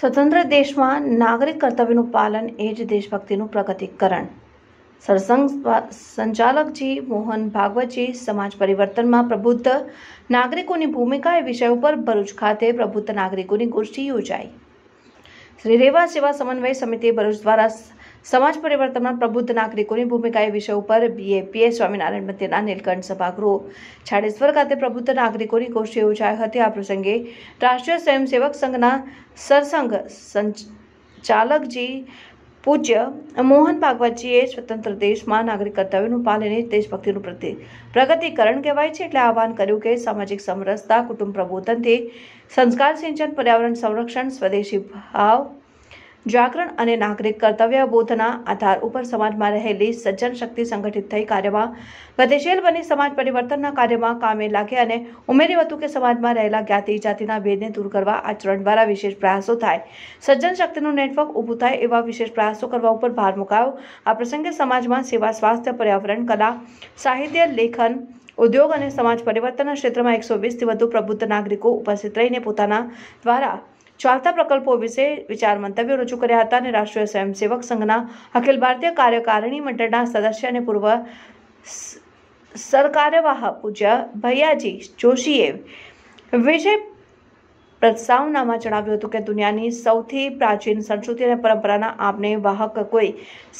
સ્વતંત્ર દેશમાં નાગરિક કર્તવ્યનું પાલન એ જ દેશભક્તિનું પ્રગતિકરણ સરસંગ સંચાલકજી મોહન ભાગવતજી સમાજ પરિવર્તનમાં પ્રબુદ્ધ નાગરિકોની ભૂમિકા એ વિષય ઉપર ભરૂચ ખાતે પ્રબુદ્ધ નાગરિકોની ગોષ્ઠી યોજાઈ શ્રી રેવા સેવા સમન્વય સમિતિ ભરૂચ દ્વારા સમાજ પરિવર્તનમાં પ્રબુદ્ધ નાગરિકોની ભૂમિકા એ વિષય ઉપર બીએપીએ સ્વામિનારાયણ મંદિરના નીલકંઠ સભાગૃહ છાડેશ્વર ખાતે પ્રબુદ્ધ નાગરિકોની ગોષ્ઠી યોજાઈ હતી આ પ્રસંગે રાષ્ટ્રીય સ્વયંસેવક સંઘના સરસંઘ સંચાલકજી પૂજ્ય મોહન ભાગવતજીએ સ્વતંત્ર દેશમાં નાગરિક કર્તવ્યનું પાલન એ દેશભક્તિનું પ્રતિ પ્રગતિકરણ કહેવાય છે એટલે આહવાન કર્યું કે સામાજિક સમરસતા કુટુંબ પ્રબોધનથી સંસ્કાર સિંચન પર્યાવરણ સંરક્ષણ સ્વદેશી ભાવ જાગરણ અને નાગરિક કર્તવ્યબોધના આધાર ઉપર સમાજમાં રહેલી સજ્જન શક્તિ સંગઠિત થઈ કાર્યમાં ગતિશીલ બની સમાજ પરિવર્તનના કાર્યમાં કામે લાગે અને ઉમેર્યું હતું કે સમાજમાં રહેલા જ્ઞાતિ જાતિના ભેદને દૂર કરવા આચરણ દ્વારા વિશેષ પ્રયાસો થાય સજ્જન શક્તિનું નેટવર્ક ઊભું થાય એવા વિશેષ પ્રયાસો કરવા ઉપર ભાર મુકાયો આ પ્રસંગે સમાજમાં સેવા સ્વાસ્થ્ય પર્યાવરણ કલા સાહિત્ય લેખન ઉદ્યોગ અને સમાજ પરિવર્તનના ક્ષેત્રમાં એકસો વીસથી વધુ પ્રબુદ્ધ નાગરિકો ઉપસ્થિત રહીને પોતાના દ્વારા ચાલતા પ્રકલ્પો વિશે વિચાર મંતવ્યો રજૂ કર્યા હતા અને રાષ્ટ્રીય સ્વયંસેવક સંઘના અખિલ ભારતીય કાર્યકારિણી મંડળના સદસ્ય અને પૂર્વ સરકારવાહ પૂજ્ય ભૈયાજી જોશીએ વિજય પ્રસ્તાવનામાં જણાવ્યું હતું કે દુનિયાની સૌથી પ્રાચીન સંસ્કૃતિ અને પરંપરાના આપને વાહક કોઈ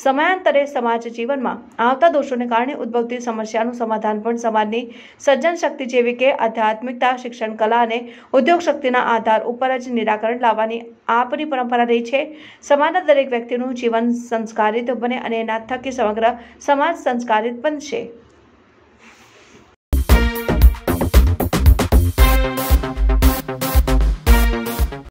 સમયાંતરે સમાજ જીવનમાં આવતા દોષોને કારણે ઉદ્ભવતી સમસ્યાનું સમાધાન પણ સમાજની સજ્જન શક્તિ જેવી કે આધ્યાત્મિકતા શિક્ષણ કલા અને ઉદ્યોગ શક્તિના આધાર ઉપર જ નિરાકરણ લાવવાની આપની પરંપરા રહી છે સમાજના દરેક વ્યક્તિનું જીવન સંસ્કારિત બને અને એના થકી સમગ્ર સમાજ સંસ્કારિત બનશે